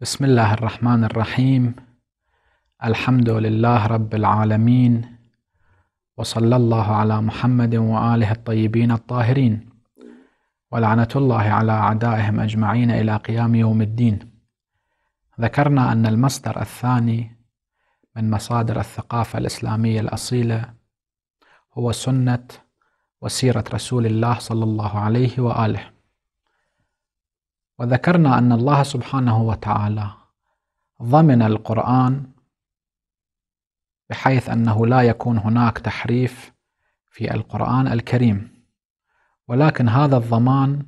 بسم الله الرحمن الرحيم الحمد لله رب العالمين وصلى الله على محمد وآله الطيبين الطاهرين ولعنة الله على أعدائهم أجمعين إلى قيام يوم الدين ذكرنا أن المصدر الثاني من مصادر الثقافة الإسلامية الأصيلة هو سنة وسيرة رسول الله صلى الله عليه وآله وذكرنا أن الله سبحانه وتعالى ضمن القرآن بحيث أنه لا يكون هناك تحريف في القرآن الكريم ولكن هذا الضمان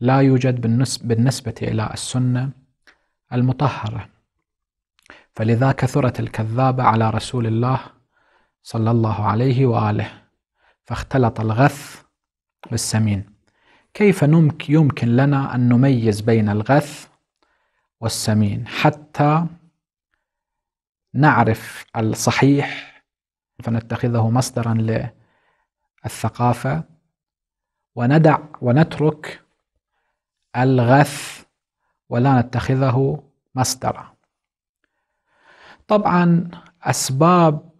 لا يوجد بالنسبة إلى السنة المطهرة فلذا كثرت الكذابة على رسول الله صلى الله عليه وآله فاختلط الغث بالسمين كيف يمكن لنا أن نميز بين الغث والسمين حتى نعرف الصحيح فنتخذه مصدرا للثقافة وندع ونترك الغث ولا نتخذه مصدرا طبعا أسباب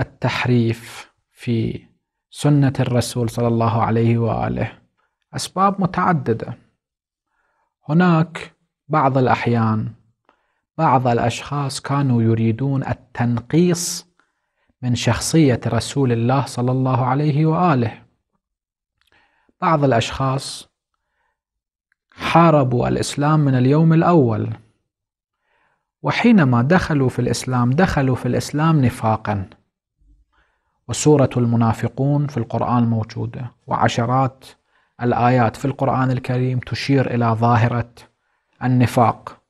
التحريف في سنة الرسول صلى الله عليه وآله أسباب متعددة هناك بعض الأحيان بعض الأشخاص كانوا يريدون التنقيص من شخصية رسول الله صلى الله عليه وآله بعض الأشخاص حاربوا الإسلام من اليوم الأول وحينما دخلوا في الإسلام دخلوا في الإسلام نفاقا وسورة المنافقون في القرآن موجودة وعشرات الآيات في القرآن الكريم تشير إلى ظاهرة النفاق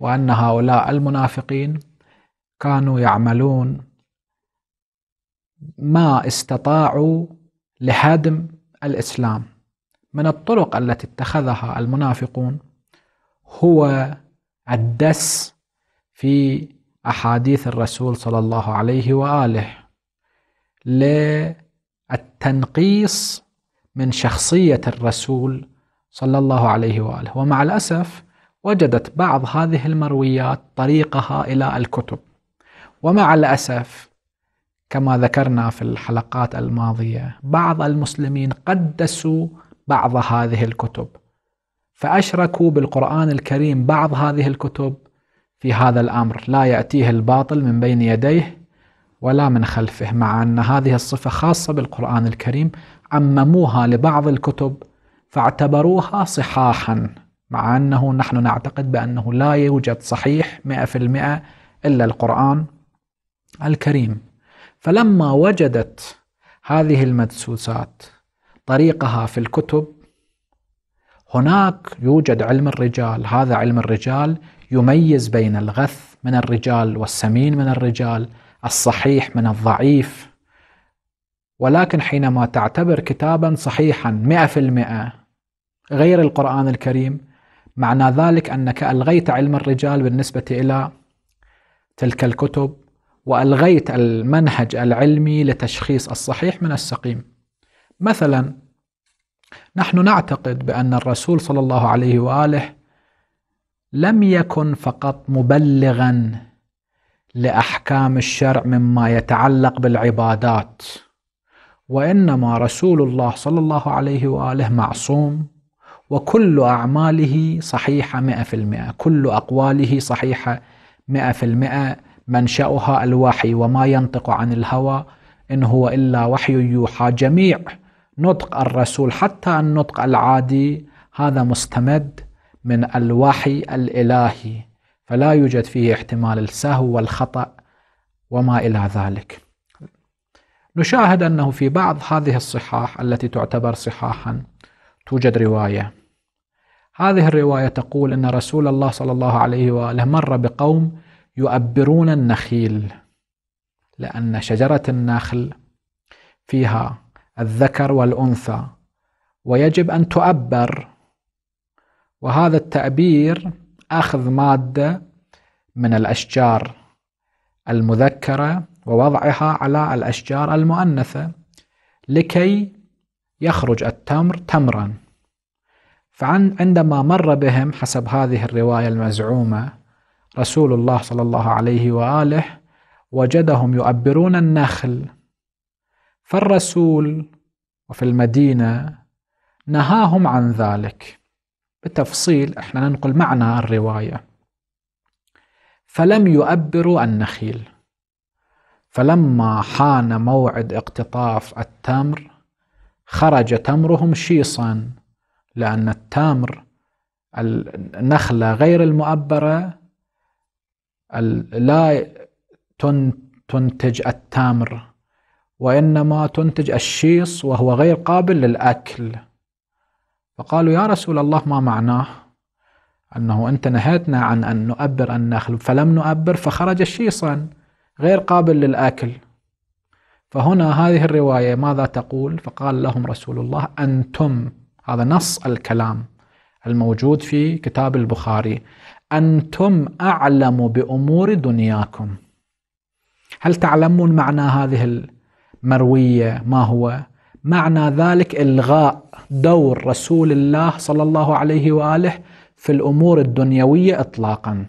وأن هؤلاء المنافقين كانوا يعملون ما استطاعوا لهدم الإسلام من الطرق التي اتخذها المنافقون هو الدس في أحاديث الرسول صلى الله عليه وآله للتنقيص من شخصية الرسول صلى الله عليه واله، ومع الاسف وجدت بعض هذه المرويات طريقها الى الكتب. ومع الاسف كما ذكرنا في الحلقات الماضيه بعض المسلمين قدسوا بعض هذه الكتب فاشركوا بالقران الكريم بعض هذه الكتب في هذا الامر لا ياتيه الباطل من بين يديه ولا من خلفه مع أن هذه الصفة خاصة بالقرآن الكريم عمموها لبعض الكتب فاعتبروها صحاحا مع أنه نحن نعتقد بأنه لا يوجد صحيح 100% إلا القرآن الكريم فلما وجدت هذه المدسوسات طريقها في الكتب هناك يوجد علم الرجال هذا علم الرجال يميز بين الغث من الرجال والسمين من الرجال الصحيح من الضعيف ولكن حينما تعتبر كتابا صحيحا مئة في المئة غير القرآن الكريم معنى ذلك أنك ألغيت علم الرجال بالنسبة إلى تلك الكتب وألغيت المنهج العلمي لتشخيص الصحيح من السقيم مثلا نحن نعتقد بأن الرسول صلى الله عليه وآله لم يكن فقط مبلغا لاحكام الشرع مما يتعلق بالعبادات وانما رسول الله صلى الله عليه واله معصوم وكل اعماله صحيحه 100% كل اقواله صحيحه 100% منشاها الوحي وما ينطق عن الهوى ان هو الا وحي يوحى جميع نطق الرسول حتى النطق العادي هذا مستمد من الوحي الالهي فلا يوجد فيه احتمال السهو والخطأ وما إلى ذلك نشاهد أنه في بعض هذه الصحاح التي تعتبر صحاحا توجد رواية هذه الرواية تقول أن رسول الله صلى الله عليه وآله مر بقوم يؤبرون النخيل لأن شجرة النخل فيها الذكر والأنثى ويجب أن تؤبر وهذا التأبير أخذ مادة من الأشجار المذكرة ووضعها على الأشجار المؤنثة لكي يخرج التمر تمرا فعندما مر بهم حسب هذه الرواية المزعومة رسول الله صلى الله عليه وآله وجدهم يؤبرون النخل فالرسول وفي المدينة نهاهم عن ذلك بتفصيل احنا ننقل معنى الرواية فلم يؤبروا النخيل فلما حان موعد اقتطاف التمر خرج تمرهم شيصا لأن التمر النخلة غير المؤبرة لا تنتج التمر وإنما تنتج الشيص وهو غير قابل للأكل فقالوا يا رسول الله ما معناه أنه أنت نهيتنا عن أن نؤبر النخل فلم نؤبر فخرج شيصا غير قابل للأكل فهنا هذه الرواية ماذا تقول فقال لهم رسول الله أنتم هذا نص الكلام الموجود في كتاب البخاري أنتم أعلم بأمور دنياكم هل تعلمون معنى هذه المروية ما هو معنى ذلك إلغاء دور رسول الله صلى الله عليه واله في الامور الدنيويه اطلاقا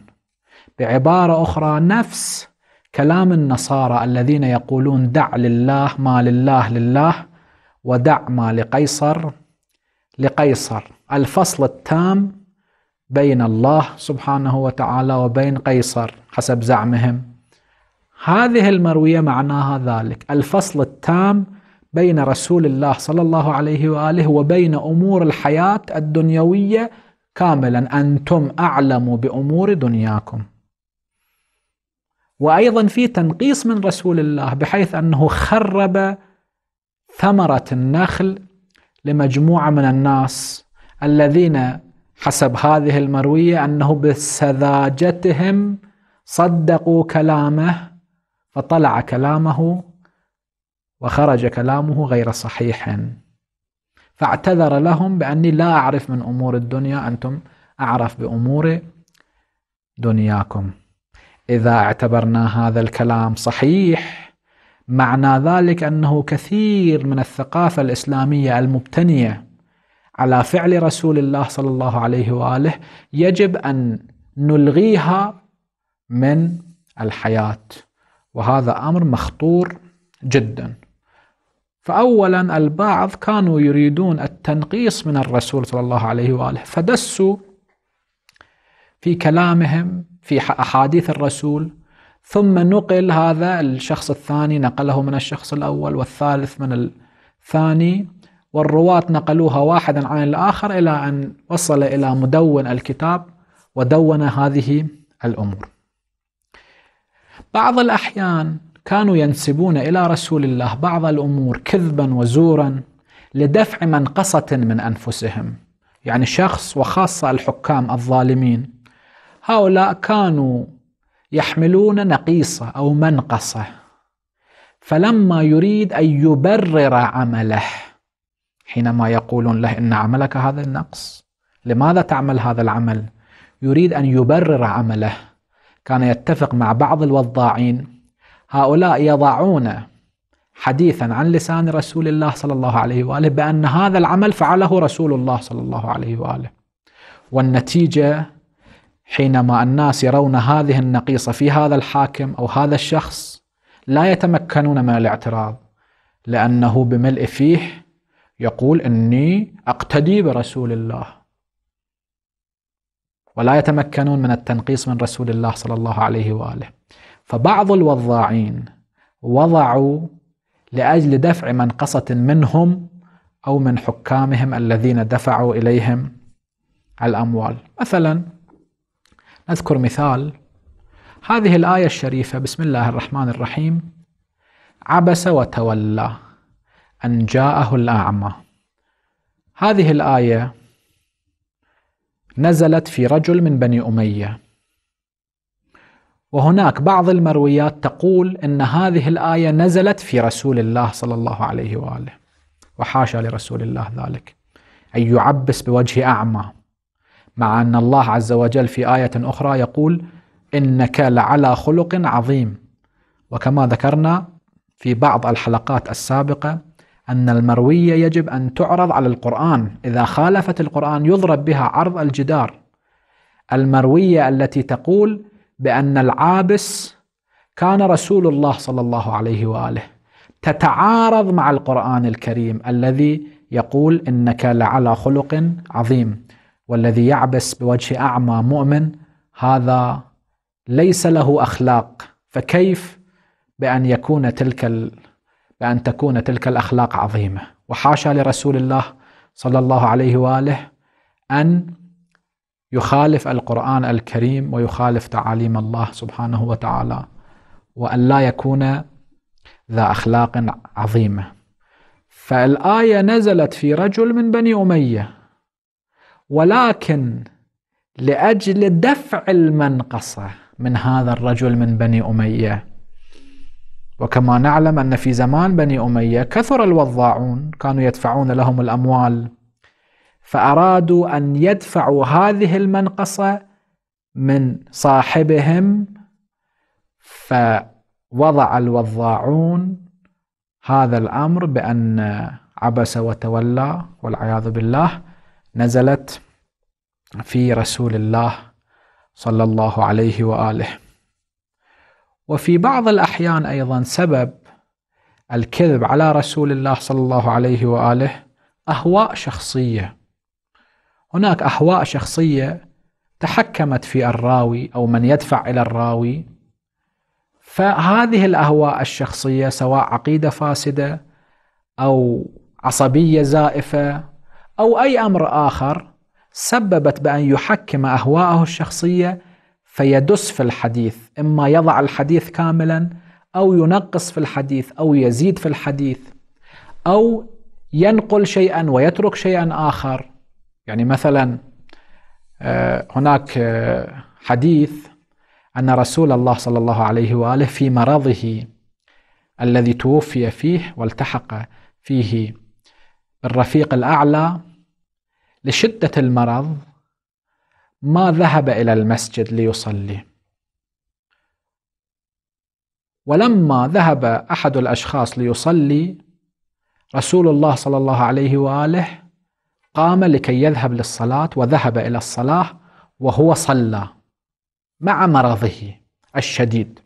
بعباره اخرى نفس كلام النصارى الذين يقولون دع لله ما لله لله ودع ما لقيصر لقيصر الفصل التام بين الله سبحانه وتعالى وبين قيصر حسب زعمهم هذه المرويه معناها ذلك الفصل التام بين رسول الله صلى الله عليه واله وبين امور الحياه الدنيويه كاملا انتم اعلم بامور دنياكم. وايضا في تنقيص من رسول الله بحيث انه خرب ثمره النخل لمجموعه من الناس الذين حسب هذه المرويه انه بسذاجتهم صدقوا كلامه فطلع كلامه وخرج كلامه غير صحيح فاعتذر لهم بأني لا أعرف من أمور الدنيا أنتم أعرف بأمور دنياكم إذا اعتبرنا هذا الكلام صحيح معنى ذلك أنه كثير من الثقافة الإسلامية المبتنية على فعل رسول الله صلى الله عليه وآله يجب أن نلغيها من الحياة وهذا أمر مخطور جداً فأولا البعض كانوا يريدون التنقيص من الرسول صلى الله عليه وآله فدسوا في كلامهم في أحاديث الرسول ثم نقل هذا الشخص الثاني نقله من الشخص الأول والثالث من الثاني والرواة نقلوها واحدا عن الآخر إلى أن وصل إلى مدون الكتاب ودون هذه الأمور بعض الأحيان كانوا ينسبون إلى رسول الله بعض الأمور كذبا وزورا لدفع منقصة من أنفسهم يعني شخص وخاصة الحكام الظالمين هؤلاء كانوا يحملون نقيصة أو منقصة فلما يريد أن يبرر عمله حينما يقولون له إن عملك هذا النقص لماذا تعمل هذا العمل يريد أن يبرر عمله كان يتفق مع بعض الوضاعين هؤلاء يضعون حديثا عن لسان رسول الله صلى الله عليه واله بان هذا العمل فعله رسول الله صلى الله عليه واله. والنتيجه حينما الناس يرون هذه النقيصه في هذا الحاكم او هذا الشخص لا يتمكنون من الاعتراض لانه بملء فيه يقول اني اقتدي برسول الله. ولا يتمكنون من التنقيص من رسول الله صلى الله عليه واله. فبعض الوضاعين وضعوا لأجل دفع منقصة منهم أو من حكامهم الذين دفعوا إليهم الأموال مثلا نذكر مثال هذه الآية الشريفة بسم الله الرحمن الرحيم عبس وتولى أن جاءه الأعمى هذه الآية نزلت في رجل من بني أمية وهناك بعض المرويات تقول ان هذه الايه نزلت في رسول الله صلى الله عليه واله وحاشا لرسول الله ذلك ان يعبس بوجه اعمى مع ان الله عز وجل في ايه اخرى يقول انك لعلى خلق عظيم وكما ذكرنا في بعض الحلقات السابقه ان المرويه يجب ان تعرض على القران اذا خالفت القران يضرب بها عرض الجدار المرويه التي تقول بأن العابس كان رسول الله صلى الله عليه وآله تتعارض مع القرآن الكريم الذي يقول إنك لعلى خلق عظيم والذي يعبس بوجه أعمى مؤمن هذا ليس له أخلاق فكيف بأن يكون تلك بأن تكون تلك الأخلاق عظيمة وحاشا لرسول الله صلى الله عليه وآله أن يخالف القرآن الكريم ويخالف تعاليم الله سبحانه وتعالى وأن لا يكون ذا أخلاق عظيمة فالآية نزلت في رجل من بني أمية ولكن لأجل دفع المنقصة من هذا الرجل من بني أمية وكما نعلم أن في زمان بني أمية كثر الوضاعون كانوا يدفعون لهم الأموال فأرادوا أن يدفعوا هذه المنقصة من صاحبهم فوضع الوضاعون هذا الأمر بأن عبس وتولى والعياذ بالله نزلت في رسول الله صلى الله عليه واله وفي بعض الاحيان ايضا سبب الكذب على رسول الله صلى الله عليه واله اهواء شخصيه هناك أهواء شخصية تحكمت في الراوي أو من يدفع إلى الراوي فهذه الأهواء الشخصية سواء عقيدة فاسدة أو عصبية زائفة أو أي أمر آخر سببت بأن يحكم أهواءه الشخصية فيدس في الحديث إما يضع الحديث كاملا أو ينقص في الحديث أو يزيد في الحديث أو ينقل شيئا ويترك شيئا آخر يعني مثلا آه، هناك آه، حديث أن رسول الله صلى الله عليه وآله في مرضه الذي توفي فيه والتحق فيه بالرفيق الأعلى لشدة المرض ما ذهب إلى المسجد ليصلي ولما ذهب أحد الأشخاص ليصلي رسول الله صلى الله عليه وآله قام لكي يذهب للصلاة وذهب إلى الصلاة وهو صلى مع مرضه الشديد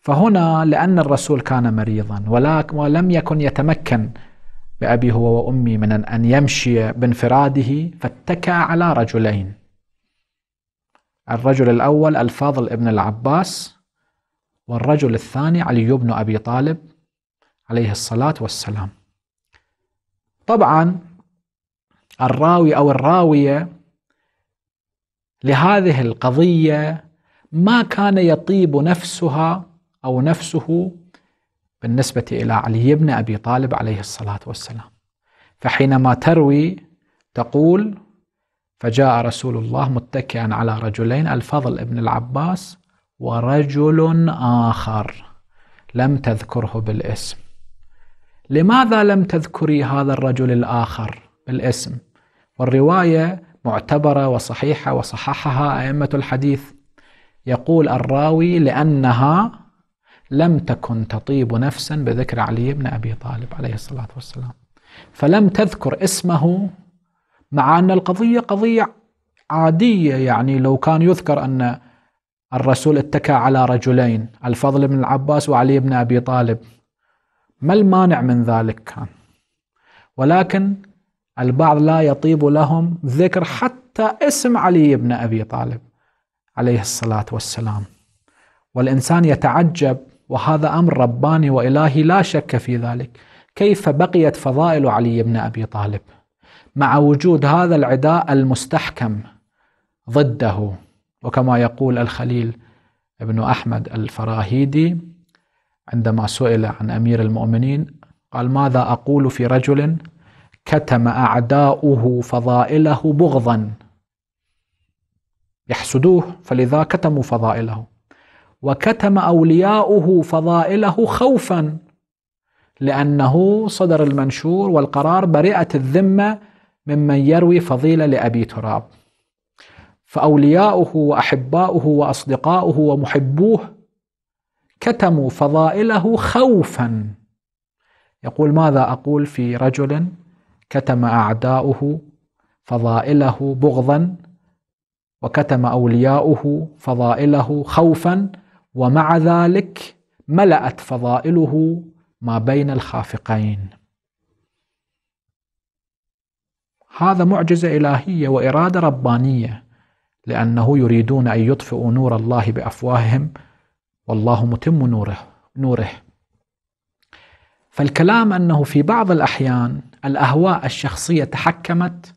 فهنا لأن الرسول كان مريضا ولم يكن يتمكن بأبي هو وأمي من أن يمشي بانفراده فاتكأ على رجلين الرجل الأول الفاضل ابن العباس والرجل الثاني علي بن أبي طالب عليه الصلاة والسلام طبعا الراوي او الراويه لهذه القضيه ما كان يطيب نفسها او نفسه بالنسبه الى علي بن ابي طالب عليه الصلاه والسلام فحينما تروي تقول فجاء رسول الله متكئا على رجلين الفضل ابن العباس ورجل اخر لم تذكره بالاسم لماذا لم تذكري هذا الرجل الاخر بالاسم والرواية معتبرة وصحيحة وصححها أئمة الحديث يقول الراوي لأنها لم تكن تطيب نفسا بذكر علي بن أبي طالب عليه الصلاة والسلام فلم تذكر اسمه مع أن القضية قضية عادية يعني لو كان يذكر أن الرسول اتكى على رجلين الفضل بن العباس وعلي بن أبي طالب ما المانع من ذلك كان ولكن البعض لا يطيب لهم ذكر حتى اسم علي بن أبي طالب عليه الصلاة والسلام والإنسان يتعجب وهذا أمر رباني وإلهي لا شك في ذلك كيف بقيت فضائل علي بن أبي طالب مع وجود هذا العداء المستحكم ضده وكما يقول الخليل ابن أحمد الفراهيدي عندما سئل عن أمير المؤمنين قال ماذا أقول في رجل كتم أعداؤه فضائله بغضا يحسدوه فلذا كتموا فضائله وكتم أولياؤه فضائله خوفا لأنه صدر المنشور والقرار برئة الذمة ممن يروي فضيلة لأبي تراب فأولياؤه وأحباؤه وأصدقاؤه ومحبوه كتموا فضائله خوفا يقول ماذا أقول في رجل كتم أعداؤه فضائله بغضا وكتم أولياؤه فضائله خوفا ومع ذلك ملأت فضائله ما بين الخافقين هذا معجزة إلهية وإرادة ربانية لأنه يريدون أن يطفئوا نور الله بأفواههم والله متم نوره نوره فالكلام أنه في بعض الأحيان الأهواء الشخصية تحكمت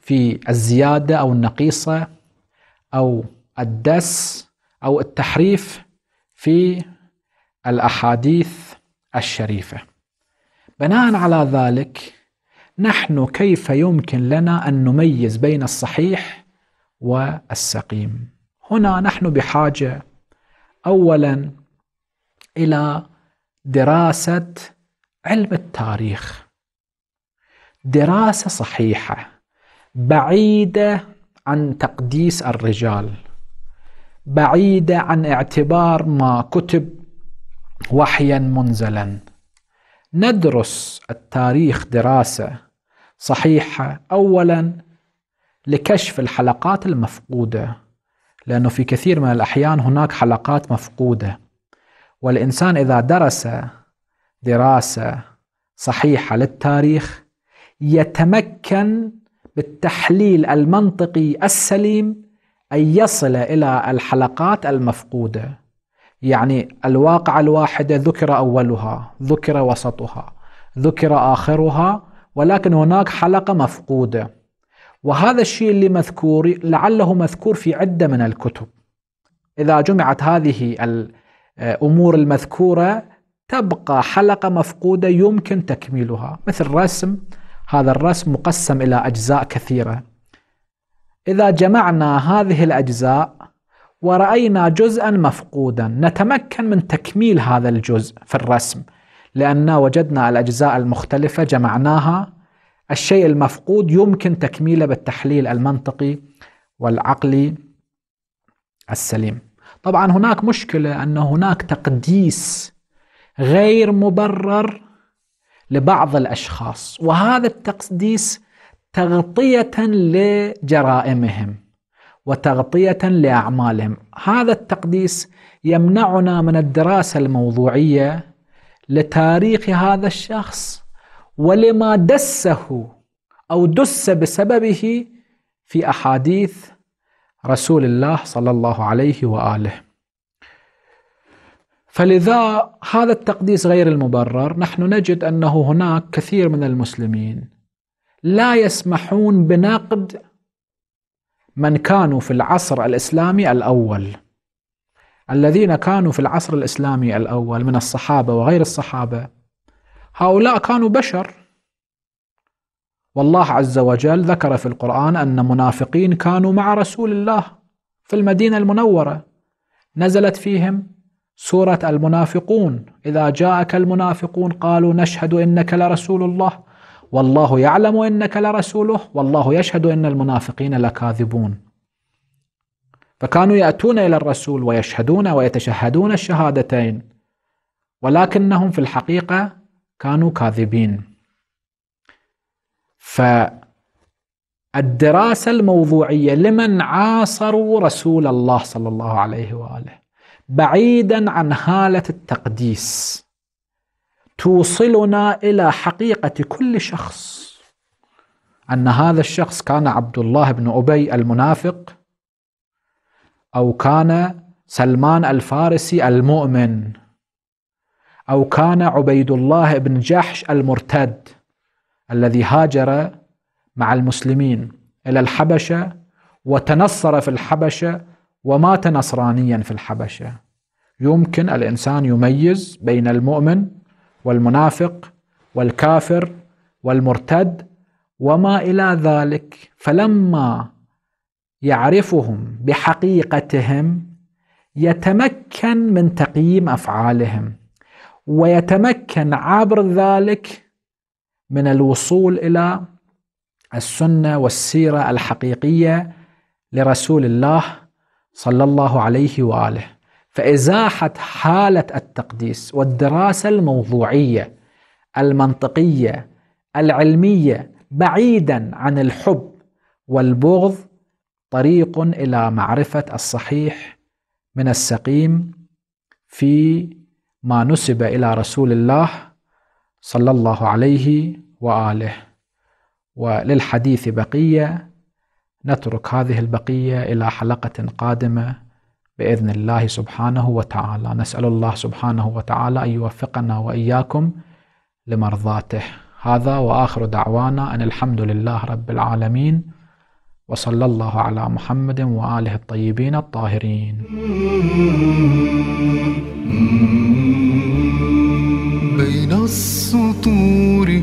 في الزيادة أو النقيصة أو الدس أو التحريف في الأحاديث الشريفة بناء على ذلك نحن كيف يمكن لنا أن نميز بين الصحيح والسقيم هنا نحن بحاجة أولا إلى دراسة علم التاريخ دراسة صحيحة بعيدة عن تقديس الرجال بعيدة عن اعتبار ما كتب وحيا منزلا ندرس التاريخ دراسة صحيحة أولا لكشف الحلقات المفقودة لأنه في كثير من الأحيان هناك حلقات مفقودة والإنسان إذا درس دراسة صحيحة للتاريخ يتمكن بالتحليل المنطقي السليم أن يصل إلى الحلقات المفقودة يعني الواقعة الواحدة ذكر أولها ذكر وسطها ذكر آخرها ولكن هناك حلقة مفقودة وهذا الشيء اللي مذكور لعله مذكور في عدة من الكتب إذا جمعت هذه الأمور المذكورة تبقى حلقة مفقودة يمكن تكميلها مثل رسم هذا الرسم مقسم إلى أجزاء كثيرة إذا جمعنا هذه الأجزاء ورأينا جزءا مفقودا نتمكن من تكميل هذا الجزء في الرسم لأن وجدنا الأجزاء المختلفة جمعناها الشيء المفقود يمكن تكميله بالتحليل المنطقي والعقلي السليم طبعا هناك مشكلة أن هناك تقديس غير مبرر لبعض الاشخاص وهذا التقديس تغطيه لجرائمهم وتغطيه لاعمالهم هذا التقديس يمنعنا من الدراسه الموضوعيه لتاريخ هذا الشخص ولما دسه او دس بسببه في احاديث رسول الله صلى الله عليه واله فلذا هذا التقديس غير المبرر نحن نجد انه هناك كثير من المسلمين لا يسمحون بنقد من كانوا في العصر الاسلامي الاول الذين كانوا في العصر الاسلامي الاول من الصحابه وغير الصحابه هؤلاء كانوا بشر والله عز وجل ذكر في القران ان منافقين كانوا مع رسول الله في المدينه المنوره نزلت فيهم سورة المنافقون إذا جاءك المنافقون قالوا نشهد إنك لرسول الله والله يعلم إنك لرسوله والله يشهد إن المنافقين لكاذبون فكانوا يأتون إلى الرسول ويشهدون ويتشهدون الشهادتين ولكنهم في الحقيقة كانوا كاذبين فالدراسة الموضوعية لمن عاصروا رسول الله صلى الله عليه وآله بعيدا عن هاله التقديس توصلنا الى حقيقه كل شخص ان هذا الشخص كان عبد الله بن ابي المنافق او كان سلمان الفارسي المؤمن او كان عبيد الله بن جحش المرتد الذي هاجر مع المسلمين الى الحبشه وتنصر في الحبشه ومات نصرانيا في الحبشة يمكن الإنسان يميز بين المؤمن والمنافق والكافر والمرتد وما إلى ذلك فلما يعرفهم بحقيقتهم يتمكن من تقييم أفعالهم ويتمكن عبر ذلك من الوصول إلى السنة والسيرة الحقيقية لرسول الله صلى الله عليه واله فازاحه حاله التقديس والدراسه الموضوعيه المنطقيه العلميه بعيدا عن الحب والبغض طريق الى معرفه الصحيح من السقيم في ما نسب الى رسول الله صلى الله عليه واله وللحديث بقيه نترك هذه البقيه الى حلقه قادمه باذن الله سبحانه وتعالى نسال الله سبحانه وتعالى ان يوفقنا واياكم لمرضاته هذا واخر دعوانا ان الحمد لله رب العالمين وصلى الله على محمد واله الطيبين الطاهرين بين السطور